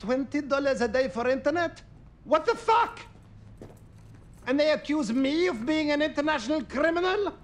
$20 a day for internet? What the fuck? And they accuse me of being an international criminal?